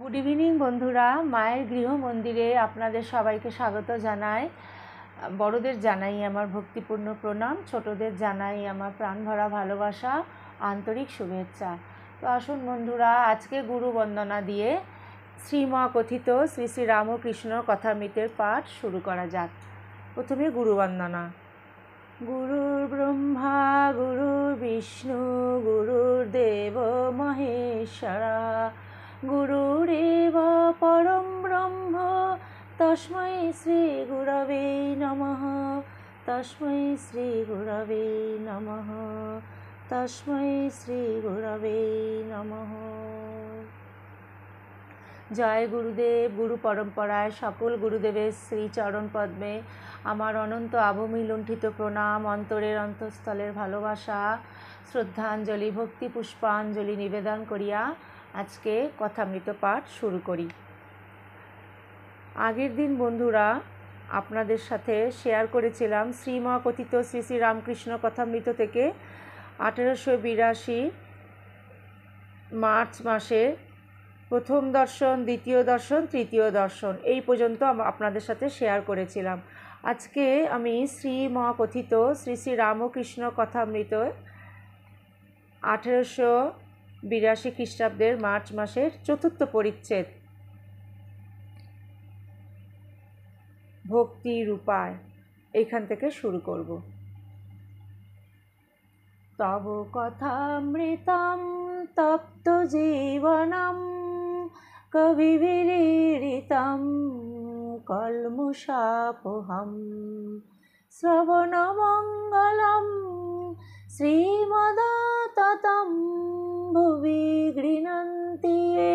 good evening বন্ধুরা মায়ের গৃহ মন্দিরে আপনাদের সবাইকে স্বাগত জানাই বড়দের জানাই আমার ভক্তিপূর্ণ প্রণাম ছোটদের জানাই আমার প্রাণভরা ভালোবাসা আন্তরিক শুভেচ্ছা তো আসুন বন্ধুরা আজকে গুরু বন্দনা দিয়ে শ্রীমা কথিত শ্রী শ্রী রামকৃষ্ণ কথামৃতের পাঠ শুরু করা যাক প্রথমে গুরু বন্দনা গুরুর ব্রহ্মা গুরুর বিষ্ণু গুরুর দেব মহেশ্বরা গুরুরেব পরম ব্রহ্ম তস্মৈ গুরবে নম তস্মৈ গুরবে নম তস্মৈ গুরবে নমঃ জয় গুরুদেব গুরু পরম্পরায় সকল গুরুদেবের শ্রীচরণ পদ্মে আমার অনন্ত আভমি লুণ্ঠিত প্রণাম অন্তরের অন্তঃস্থলের ভালোবাসা শ্রদ্ধাঞ্জলি ভক্তি পুষ্পাঞ্জলি নিবেদন করিয়া আজকে কথামৃত পাঠ শুরু করি আগের দিন বন্ধুরা আপনাদের সাথে শেয়ার করেছিলাম শ্রীমা কথিত শ্রী শ্রী রামকৃষ্ণ কথামৃত থেকে আঠেরোশো বিরাশি মার্চ মাসে প্রথম দর্শন দ্বিতীয় দর্শন তৃতীয় দর্শন এই পর্যন্ত আপনাদের সাথে শেয়ার করেছিলাম আজকে আমি শ্রী মহাকথিত শ্রী শ্রী রামকৃষ্ণ কথামৃত আঠেরোশো বিরাশি খ্রিস্টাব্দের মার্চ মাসের চতুর্থ পরিচ্ছেদ ভক্তির উপায় এখান থেকে শুরু করব তব মৃতম তপ্ত জীবনম কবিবিরিতম কলমুষাপহম মঙ্গলম श्रीमदाततं ভুবি गृह्णन्ति ये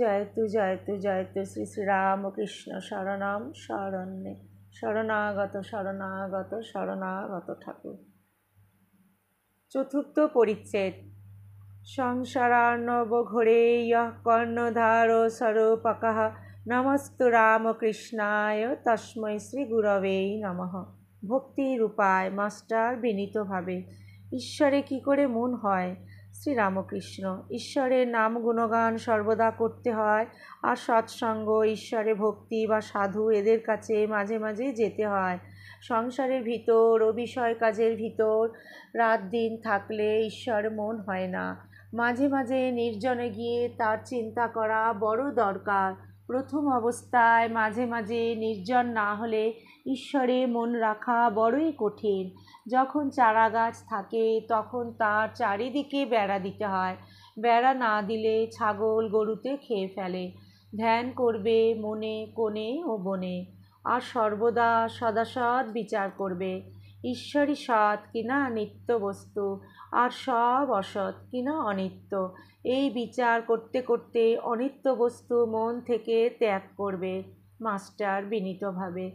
জয়তু জয়তু জয়তু শ্রী শ্রী রামকৃষ্ণ শরণাম শরণ্যে শরণাগত শরণাগত শরণাগত ঠাকুর চতুর্থ পরিচ্ছেদ সংসারার্ণব ঘোরে ইয় কর্ণধার স্বরূপাকাহা নমস্ত রামকৃষ্ণায় তস্মৈ শ্রী গুরবেই নমঃ ভক্তির উপায় মাস্টার বিনীতভাবে ঈশ্বরে কি করে মন হয় শ্রীরামকৃষ্ণ ঈশ্বরের নাম গুণগান সর্বদা করতে হয় আর সৎসঙ্গ ঈশ্বরে ভক্তি বা সাধু এদের কাছে মাঝে মাঝে যেতে হয় সংসারের ভিতর ও বিষয় কাজের ভিতর রাত দিন থাকলে ঈশ্বর মন হয় না মাঝে মাঝে নির্জনে গিয়ে তার চিন্তা করা বড় দরকার প্রথম অবস্থায় মাঝে মাঝে নির্জন না হলে ঈশ্বরে মন রাখা বড়ই কঠিন যখন চারা গাছ থাকে তখন তার চারিদিকে বেড়া দিতে হয় বেড়া না দিলে ছাগল গরুতে খেয়ে ফেলে ধ্যান করবে মনে কোণে ও বনে আর সর্বদা সদাসৎ বিচার করবে ঈশ্বরই সৎ কিনা নিত্য বস্তু আর সব অসৎ কিনা অনিত্য এই বিচার করতে করতে অনিত্য বস্তু মন থেকে ত্যাগ করবে মাস্টার বিনীতভাবে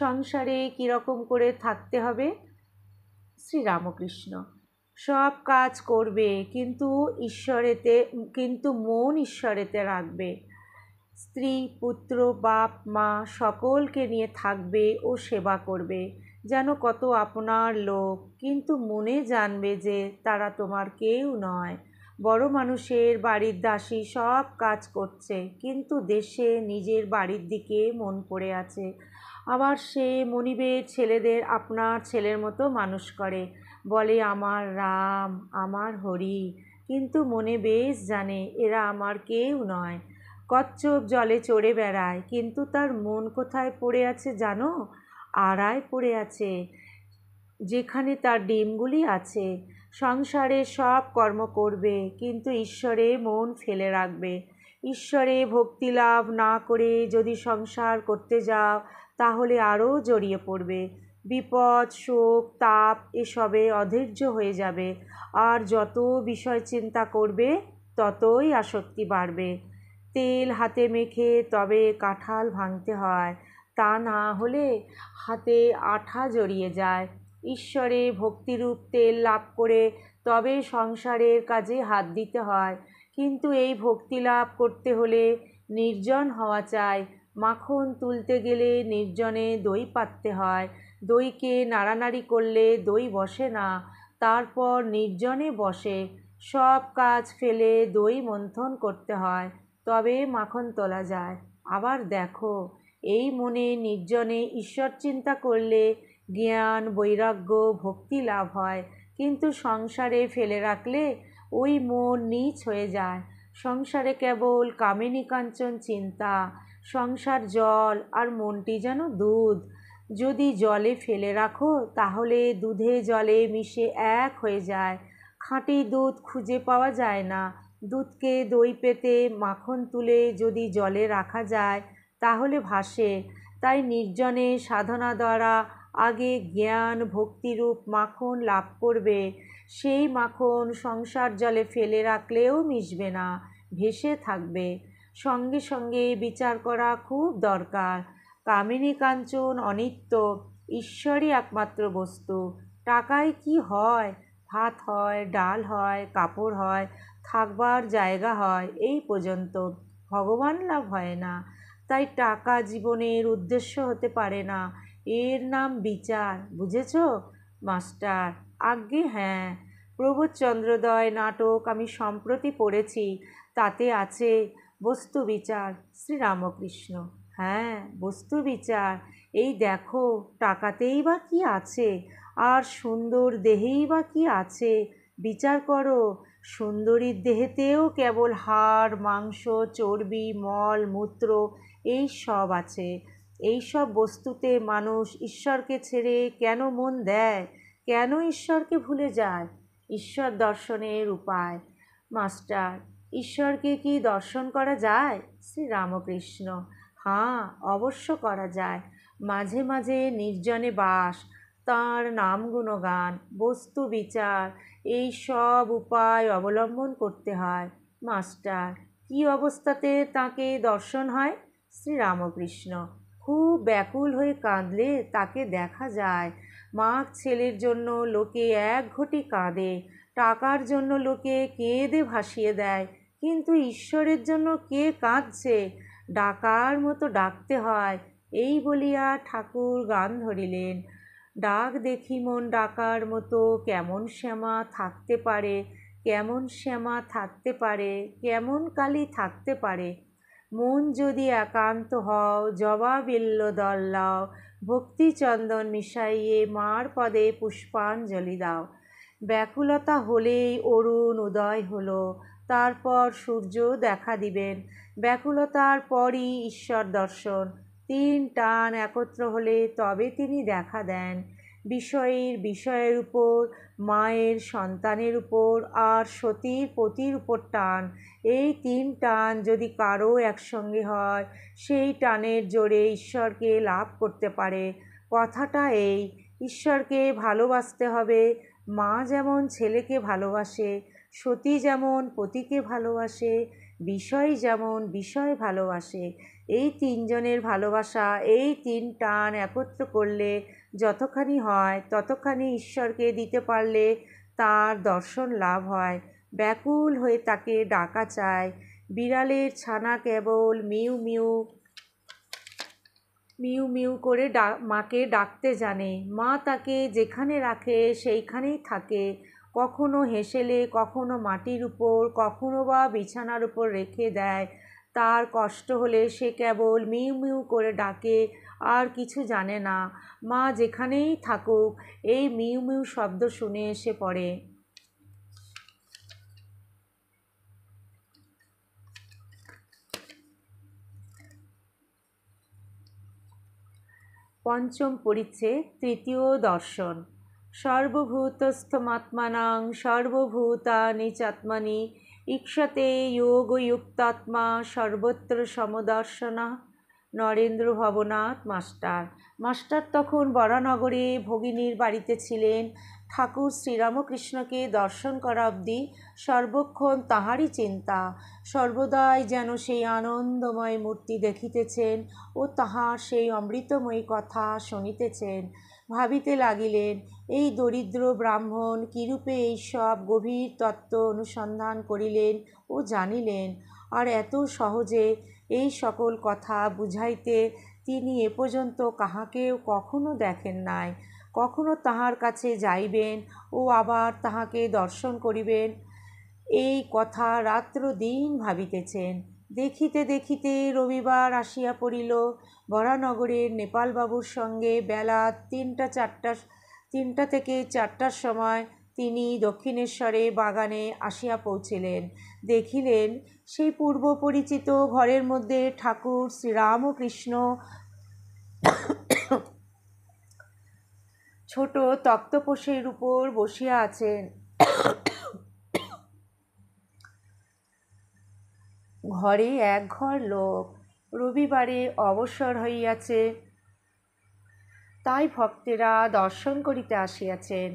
সংসারে কীরকম করে থাকতে হবে শ্রীরামকৃষ্ণ সব কাজ করবে কিন্তু ঈশ্বরেতে কিন্তু মন ঈশ্বরেতে রাখবে স্ত্রী পুত্র বাপ মা সকলকে নিয়ে থাকবে ও সেবা করবে যেন কত আপনার লোক কিন্তু মনে জানবে যে তারা তোমার কেউ নয় বড় মানুষের বাড়ির দাসী সব কাজ করছে কিন্তু দেশে নিজের বাড়ির দিকে মন পড়ে আছে আবার সে মনিবের ছেলেদের আপনার ছেলের মতো মানুষ করে বলে আমার রাম আমার হরি কিন্তু মনে বেশ জানে এরা আমার কেউ নয় কচ্ছপ জলে চড়ে বেড়ায় কিন্তু তার মন কোথায় পড়ে আছে জানো আড়ায় পড়ে আছে যেখানে তার ডিমগুলি আছে সংসারে সব কর্ম করবে কিন্তু ঈশ্বরে মন ফেলে রাখবে ঈশ্বরে ভক্তি লাভ না করে যদি সংসার করতে যাও তাহলে আরও জড়িয়ে পড়বে বিপদ শোক তাপ এসবে অধৈর্য হয়ে যাবে আর যত বিষয় চিন্তা করবে ততই আসক্তি বাড়বে তেল হাতে মেখে তবে কাঁঠাল ভাঙতে হয় তা না হলে হাতে আঠা জড়িয়ে যায় ঈশ্বরে ভক্তিরূপ তেল লাভ করে তবে সংসারের কাজে হাত দিতে হয় কিন্তু এই ভক্তি লাভ করতে হলে নির্জন হওয়া চাই মাখন তুলতে গেলে নির্জনে দই পাততে হয় দইকে নাড়ানাড়ি করলে দই বসে না তারপর নির্জনে বসে সব কাজ ফেলে দই মন্থন করতে হয় তবে মাখন তোলা যায় আবার দেখো এই মনে নির্জনে ঈশ্বর চিন্তা করলে জ্ঞান বৈরাগ্য ভক্তি লাভ হয় কিন্তু সংসারে ফেলে রাখলে ওই মন নীচ হয়ে যায় সংসারে কেবল কামিনী কাঞ্চন চিন্তা সংসার জল আর মনটি যেন দুধ যদি জলে ফেলে রাখো তাহলে দুধে জলে মিশে এক হয়ে যায় খাঁটি দুধ খুঁজে পাওয়া যায় না দুধকে দই পেতে মাখন তুলে যদি জলে রাখা যায় তাহলে ভাসে তাই নির্জনে সাধনা দ্বারা আগে জ্ঞান ভক্তিরূপ মাখন লাভ করবে সেই মাখন সংসার জলে ফেলে রাখলেও মিশবে না ভেসে থাকবে সঙ্গে সঙ্গে বিচার করা খুব দরকার কামিনী কাঞ্চন অনিত্য ঈশ্বরই একমাত্র বস্তু টাকায় কি হয় ভাত হয় ডাল হয় কাপড় হয় থাকবার জায়গা হয় এই পর্যন্ত ভগবান লাভ হয় না তাই টাকা জীবনের উদ্দেশ্য হতে পারে না এর নাম বিচার বুঝেছ মাস্টার আজ্ঞে হ্যাঁ প্রবোধচন্দ্রদয় নাটক আমি সম্প্রতি পড়েছি তাতে আছে বস্তু বিচার শ্রীরামকৃষ্ণ হ্যাঁ বস্তু বিচার এই দেখো টাকাতেই বা কী আছে আর সুন্দর দেহেই বা কী আছে বিচার করো সুন্দরীর দেহেতেও কেবল হাড় মাংস চর্বি মল মূত্র এই সব আছে এই সব বস্তুতে মানুষ ঈশ্বরকে ছেড়ে কেন মন দেয় কেন ঈশ্বরকে ভুলে যায় ঈশ্বর দর্শনের উপায় মাস্টার ঈশ্বরকে কি দর্শন করা যায় শ্রী রামকৃষ্ণ হ্যাঁ অবশ্য করা যায় মাঝে মাঝে নির্জনে বাস তার নাম গুণগান বস্তু বিচার এই সব উপায় অবলম্বন করতে হয় মাস্টার কি অবস্থাতে তাকে দর্শন হয় শ্রীরামকৃষ্ণ খুব ব্যাকুল হয়ে কাঁদলে তাকে দেখা যায় মাক ছেলের জন্য লোকে এক ঘটি কাঁদে টাকার জন্য লোকে কেঁদে ভাসিয়ে দেয় কিন্তু ঈশ্বরের জন্য কে কাঁদছে ডাকার মতো ডাকতে হয় এই বলিয়া ঠাকুর গান ধরিলেন ডাক দেখি মন ডাকার মতো কেমন শ্যামা থাকতে পারে কেমন শ্যামা থাকতে পারে কেমন কালি থাকতে পারে মন যদি একান্ত হও জবা বিল্ল দল্লাও ভক্তিচন্দন মিশাইয়ে মার পদে পুষ্পাঞ্জলি দাও ব্যাকুলতা হলেই অরুণ উদয় হলো তারপর সূর্য দেখা দিবেন ব্যাকুলতার পরই ঈশ্বর দর্শন তিন টান একত্র হলে তবে তিনি দেখা দেন বিষয়ীর বিষয়ের উপর মায়ের সন্তানের উপর আর সতীর পতির উপর টান এই তিন টান যদি কারো একসঙ্গে হয় সেই টানের জোরে ঈশ্বরকে লাভ করতে পারে কথাটা এই ঈশ্বরকে ভালোবাসতে হবে মা যেমন ছেলেকে ভালোবাসে সতী যেমন পতিকে ভালোবাসে বিষয় যেমন বিষয় ভালোবাসে এই তিনজনের ভালোবাসা এই তিন টান একত্র করলে যতখানি হয় ততখানি ঈশ্বরকে দিতে পারলে তার দর্শন লাভ হয় ব্যাকুল হয়ে তাকে ডাকা চায় বিড়ালের ছানা কেবল মিউ মিউ মিউ মিউ করে ডা মাকে ডাকতে জানে মা তাকে যেখানে রাখে সেইখানেই থাকে কখনো হেসেলে কখনো মাটির উপর কখনো বা বিছানার উপর রেখে দেয় তার কষ্ট হলে সে কেবল মিউ মিউ করে ডাকে আর কিছু জানে না মা যেখানেই থাকুক এই মিউ মিউ শব্দ শুনে এসে পড়ে পঞ্চম পরিচ্ছে তৃতীয় দর্শন সর্বভূতস্থমাত্মানাং সর্বভূতানি চাত্মানি ইক্ষতে যোগযুক্তাত্মা সর্বত্র সমদর্শনা নরেন্দ্র ভবনাথ মাস্টার মাস্টার তখন বরানগরে ভগিনীর বাড়িতে ছিলেন ঠাকুর শ্রীরামকৃষ্ণকে দর্শন করা অবধি সর্বক্ষণ তাহারই চিন্তা সর্বদাই যেন সেই আনন্দময় মূর্তি দেখিতেছেন ও তাহার সেই অমৃতময়ী কথা শুনিতেছেন ভাবিতে লাগিলেন এই দরিদ্র ব্রাহ্মণ কিরূপে এই সব গভীর তত্ত্ব অনুসন্ধান করিলেন ও জানিলেন আর এত সহজে এই সকল কথা বুঝাইতে তিনি এ পর্যন্ত কাহাকেও কখনো দেখেন নাই কখনো তাহার কাছে যাইবেন ও আবার তাহাকে দর্শন করিবেন এই কথা রাত্র দিন ভাবিতেছেন দেখিতে দেখিতে রবিবার আসিয়া পড়িল বরানগরের নেপালবাবুর সঙ্গে বেলা তিনটা চারটা তিনটা থেকে চারটার সময় তিনি দক্ষিণেশ্বরে বাগানে আসিয়া পৌঁছিলেন দেখিলেন সেই পূর্ব পরিচিত ঘরের মধ্যে ঠাকুর শ্রীরাম ও কৃষ্ণ ছোট তক্তপোষের উপর বসিয়া আছেন ঘরে এক ঘর লোক রবিবারে অবসর হইয়াছে তাই ভক্তেরা দর্শন করিতে আসিয়াছেন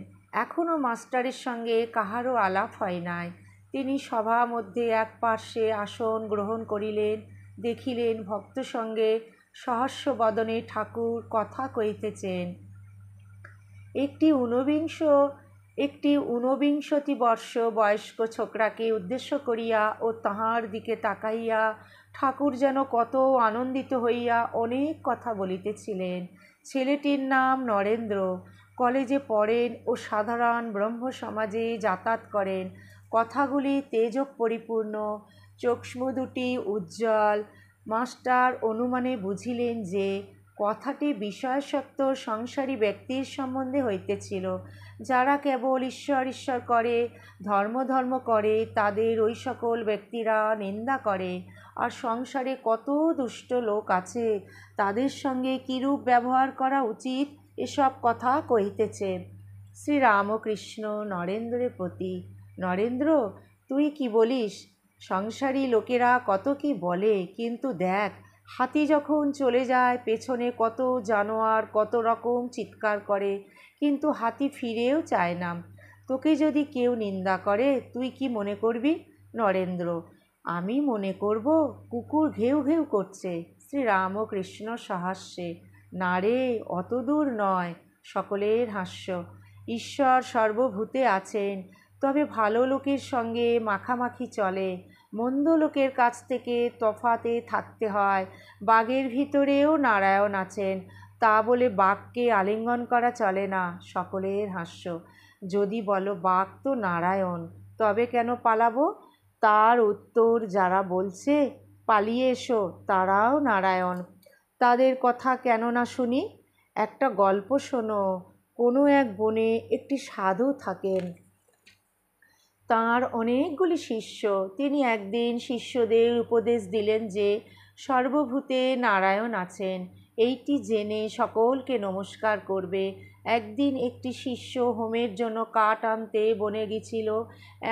এখনও মাস্টারের সঙ্গে কাহারও আলাপ হয় নাই তিনি সভা মধ্যে এক পার্শ্বে আসন গ্রহণ করিলেন দেখিলেন ভক্ত সঙ্গে সহস্য বদনে ঠাকুর কথা কইতেছেন একটি ঊনবিংশ একটি ঊনবিংশতি বর্ষ বয়স্ক ছোকরাকে উদ্দেশ্য করিয়া ও তাহার দিকে তাকাইয়া ঠাকুর যেন কত আনন্দিত হইয়া অনেক কথা বলিতেছিলেন ছেলেটির নাম নরেন্দ্র কলেজে পড়েন ও সাধারণ ব্রহ্ম সমাজে যাতায়াত করেন কথাগুলি তেজক পরিপূর্ণ চোখস্ম দুটি উজ্জ্বল মাস্টার অনুমানে বুঝিলেন যে কথাটি বিষয়াসক্ত সংসারী ব্যক্তির সম্বন্ধে হইতেছিল যারা কেবল ঈশ্বর ঈশ্বর করে ধর্ম ধর্ম করে তাদের ওই সকল ব্যক্তিরা নিন্দা করে আর সংসারে কত দুষ্ট লোক আছে তাদের সঙ্গে কীরূপ ব্যবহার করা উচিত এসব কথা কহিতেছে শ্রীরামকৃষ্ণ নরেন্দ্রের প্রতি নরেন্দ্র তুই কি বলিস সংসারী লোকেরা কত কি বলে কিন্তু দেখ হাতি যখন চলে যায় পেছনে কত জানোয়ার কত রকম চিৎকার করে কিন্তু হাতি ফিরেও চায় না তোকে যদি কেউ নিন্দা করে তুই কি মনে করবি নরেন্দ্র আমি মনে করব কুকুর ঘেউ ঘেউ করছে শ্রীরামকৃষ্ণ সাহাস্যে না রে অত দূর নয় সকলের হাস্য ঈশ্বর সর্বভূতে আছেন তবে ভালো লোকের সঙ্গে মাখামাখি চলে মন্দ লোকের কাছ থেকে তফাতে থাকতে হয় বাঘের ভিতরেও নারায়ণ আছেন তা বলে বাঘকে আলিঙ্গন করা চলে না সকলের হাস্য যদি বলো বাঘ তো নারায়ণ তবে কেন পালাবো তার উত্তর যারা বলছে পালিয়ে এসো তারাও নারায়ণ তাদের কথা কেন না শুনি একটা গল্প শোনো কোনো এক বনে একটি সাধু থাকেন তার অনেকগুলি শিষ্য তিনি একদিন শিষ্যদের উপদেশ দিলেন যে সর্বভূতে নারায়ণ আছেন এইটি জেনে সকলকে নমস্কার করবে একদিন একটি শিষ্য হোমের জন্য কাঠ আনতে বনে গেছিল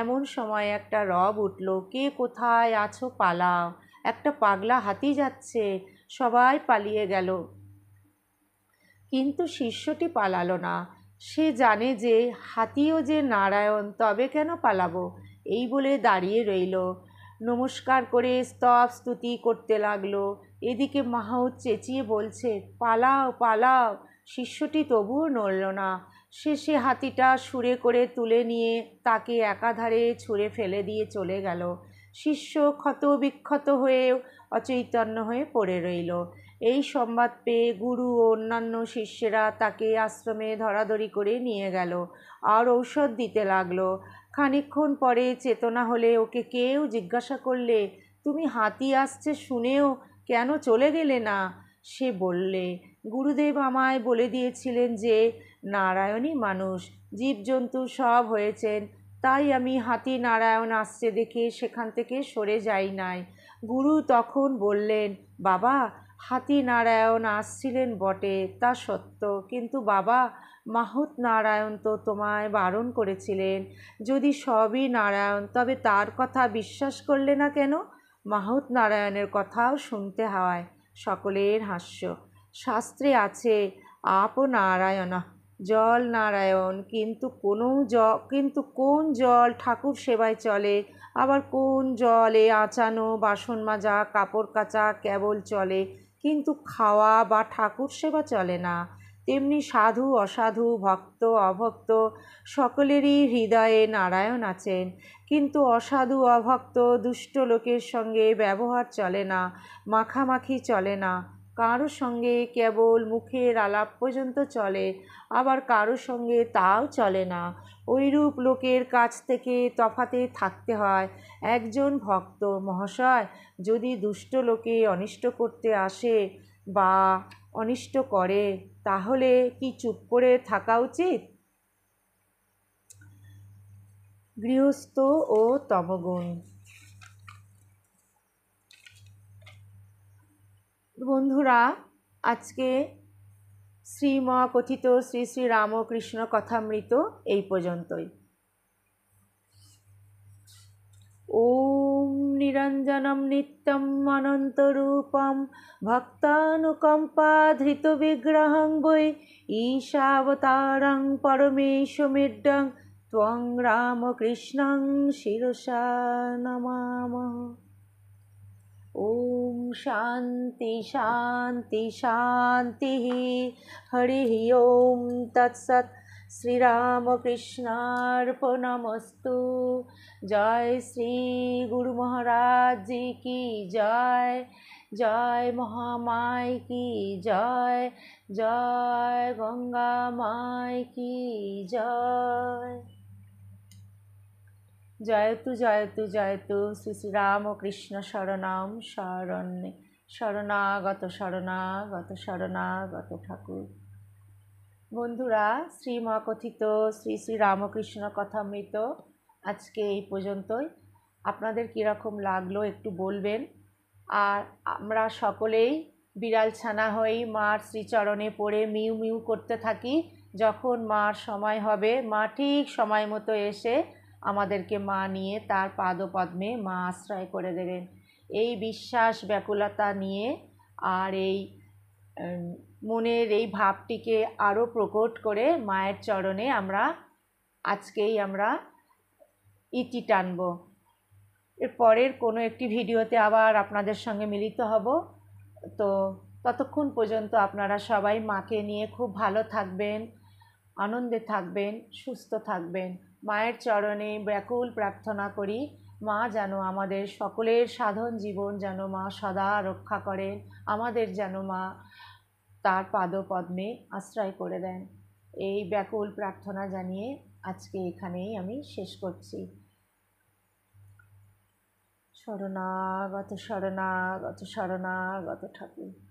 এমন সময় একটা রব উঠল কে কোথায় আছো পালাও একটা পাগলা হাতি যাচ্ছে সবাই পালিয়ে গেল কিন্তু শিষ্যটি পালালো না সে জানে যে হাতিও যে নারায়ণ তবে কেন পালাবো এই বলে দাঁড়িয়ে রইল নমস্কার করে স্তব স্তুতি করতে লাগলো এদিকে মাহ চেঁচিয়ে বলছে পালাও পালাও শিষ্যটি তবুও নড়ল না শেষে হাতিটা সুরে করে তুলে নিয়ে তাকে একাধারে ছুঁড়ে ফেলে দিয়ে চলে গেল শিষ্য ক্ষত বিক্ষত হয়ে অচৈতন্য হয়ে পড়ে রইল এই সংবাদ পেয়ে গুরু ও অন্যান্য শিষ্যেরা তাকে আশ্রমে ধরাধরি করে নিয়ে গেল আর ঔষধ দিতে লাগলো খানিক্ষণ পরে চেতনা হলে ওকে কেউ জিজ্ঞাসা করলে তুমি হাতি আসছে শুনেও কেন চলে গেলে না সে বললে গুরুদেব আমায় বলে দিয়েছিলেন যে নারায়ণই মানুষ জীবজন্তু সব হয়েছেন তাই আমি হাতি নারায়ণ আসছে দেখে সেখান থেকে সরে যাই নাই গুরু তখন বললেন বাবা হাতি নারায়ণ আসছিলেন বটে তা সত্য কিন্তু বাবা মাহত নারায়ণ তো তোমায় বারণ করেছিলেন যদি সবই নারায়ণ তবে তার কথা বিশ্বাস করলে না কেন মাহত নারায়ণের কথাও শুনতে হয় সকলের হাস্য শাস্ত্রে আছে আপ নারায়ণ জল নারায়ণ কিন্তু কোনো জ কিন্তু কোন জল ঠাকুর সেবায় চলে আবার কোন জলে আঁচানো বাসন মাজা কাপড় কাচা কেবল চলে কিন্তু খাওয়া বা ঠাকুর সেবা চলে না তেমনি সাধু অসাধু ভক্ত অভক্ত সকলেরই হৃদয়ে নারায়ণ আছেন কিন্তু অসাধু অভক্ত দুষ্ট লোকের সঙ্গে ব্যবহার চলে না মাখামাখি চলে না কারো সঙ্গে কেবল মুখের আলাপ পর্যন্ত চলে আবার কারো সঙ্গে তাও চলে না ওইরূপ লোকের কাছ থেকে তফাতে থাকতে হয় একজন ভক্ত মহাশয় যদি দুষ্ট লোকে অনিষ্ট করতে আসে বা অনিষ্ট করে তাহলে কি চুপ করে থাকা উচিত গৃহস্থ ও তমগুণ বন্ধুরা আজকে শ্রীম কথিত শ্রী শ্রী রামকৃষ্ণ কথামৃত এই পর্যন্তই ওম নিরঞ্জনম নিত্যম ভক্তানুকম্পা ধৃত বিগ্রহং বই ঈশাবতারং পরমেশ মিড্ডং ত্বং রামকৃষ্ণং শিরসা নমামহ ॐ शान्ति शान्ति शान्तिः हरिः ॐ तत्सत् শ্রীরামকৃষ্ণার্পণমস্তু জয় শ্রী গুরু মহারাজ কি জয় জয় মহামায় কি জয় জয় গঙ্গা মায় কি জয় জয়তু জয়তু জয়তু শ্রী শ্রী রাম ও কৃষ্ণ শরণাম শরণ্যে শরণাগত শরণাগত শরণাগত ঠাকুর বন্ধুরা শ্রীমা কথিত শ্রী শ্রী রামকৃষ্ণ কথামৃত আজকে এই পর্যন্তই আপনাদের কীরকম লাগলো একটু বলবেন আর আমরা সকলেই বিড়াল ছানা হয়েই মার শ্রীচরণে পড়ে মিউ মিউ করতে থাকি যখন মার সময় হবে মা ঠিক সময় মতো এসে আমাদেরকে মা নিয়ে তার পাদপদ্মে মা আশ্রয় করে দেবেন এই বিশ্বাস ব্যাকুলতা নিয়ে আর এই মনের এই ভাবটিকে আরও প্রকট করে মায়ের চরণে আমরা আজকেই আমরা ইতি টানব এর পরের কোনো একটি ভিডিওতে আবার আপনাদের সঙ্গে মিলিত হব তো ততক্ষণ পর্যন্ত আপনারা সবাই মাকে নিয়ে খুব ভালো থাকবেন আনন্দে থাকবেন সুস্থ থাকবেন মায়ের চরণে ব্যাকুল প্রার্থনা করি মা যেন আমাদের সকলের সাধন জীবন যেন মা সদা রক্ষা করেন আমাদের যেন মা তার পাদপদ্মে আশ্রয় করে দেন এই ব্যাকুল প্রার্থনা জানিয়ে আজকে এখানেই আমি শেষ করছি শরণাগত শরণাগত শরণাগত ঠাকুর